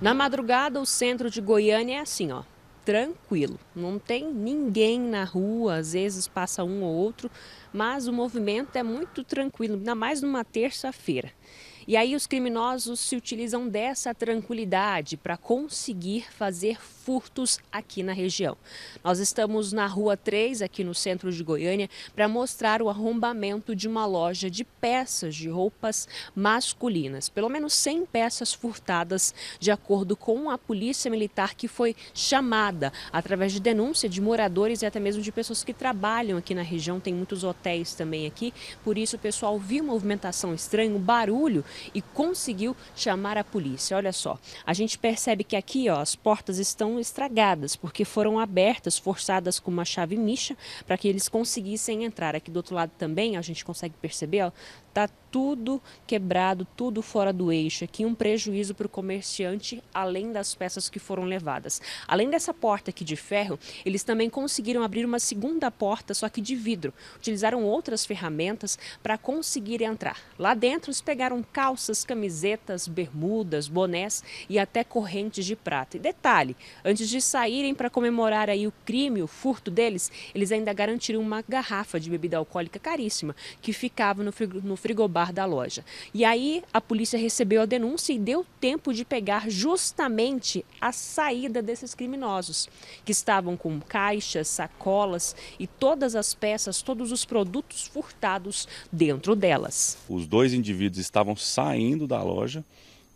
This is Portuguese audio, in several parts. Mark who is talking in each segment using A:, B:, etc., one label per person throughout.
A: Na madrugada, o centro de Goiânia é assim, ó, tranquilo. Não tem ninguém na rua, às vezes passa um ou outro, mas o movimento é muito tranquilo, ainda mais numa terça-feira. E aí os criminosos se utilizam dessa tranquilidade para conseguir fazer furtos aqui na região. Nós estamos na Rua 3, aqui no centro de Goiânia, para mostrar o arrombamento de uma loja de peças de roupas masculinas. Pelo menos 100 peças furtadas, de acordo com a polícia militar que foi chamada através de denúncia de moradores e até mesmo de pessoas que trabalham aqui na região. Tem muitos hotéis também aqui, por isso o pessoal viu movimentação estranha, um barulho e conseguiu chamar a polícia. Olha só, a gente percebe que aqui ó, as portas estão estragadas, porque foram abertas, forçadas com uma chave micha, para que eles conseguissem entrar. Aqui do outro lado também, a gente consegue perceber, ó, tá tudo quebrado, tudo fora do eixo. Aqui um prejuízo para o comerciante, além das peças que foram levadas. Além dessa porta aqui de ferro, eles também conseguiram abrir uma segunda porta, só que de vidro. Utilizaram outras ferramentas para conseguir entrar. Lá dentro, eles pegaram um carro calças, camisetas, bermudas, bonés e até correntes de prata. E detalhe, antes de saírem para comemorar aí o crime, o furto deles, eles ainda garantiram uma garrafa de bebida alcoólica caríssima que ficava no frigobar da loja. E aí a polícia recebeu a denúncia e deu tempo de pegar justamente a saída desses criminosos, que estavam com caixas, sacolas e todas as peças, todos os produtos furtados dentro delas.
B: Os dois indivíduos estavam saindo da loja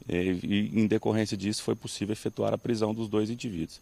B: é, e, em decorrência disso, foi possível efetuar a prisão dos dois indivíduos.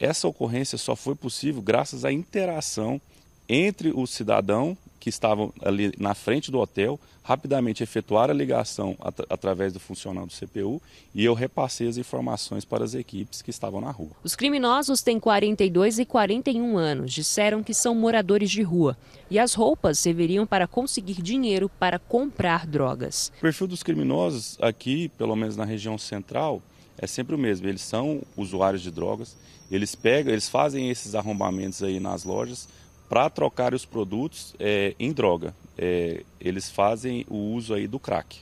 B: Essa ocorrência só foi possível graças à interação entre o cidadão que estavam ali na frente do hotel, rapidamente efetuaram a ligação at através do funcional do CPU e eu repassei as informações para as equipes que estavam na rua.
A: Os criminosos têm 42 e 41 anos, disseram que são moradores de rua e as roupas serviriam para conseguir dinheiro para comprar drogas. O perfil dos
B: criminosos aqui, pelo menos na região central, é sempre o mesmo. Eles são usuários de drogas, eles pegam, eles fazem esses arrombamentos aí nas lojas para trocar os produtos é, em droga. É, eles fazem o uso aí do crack.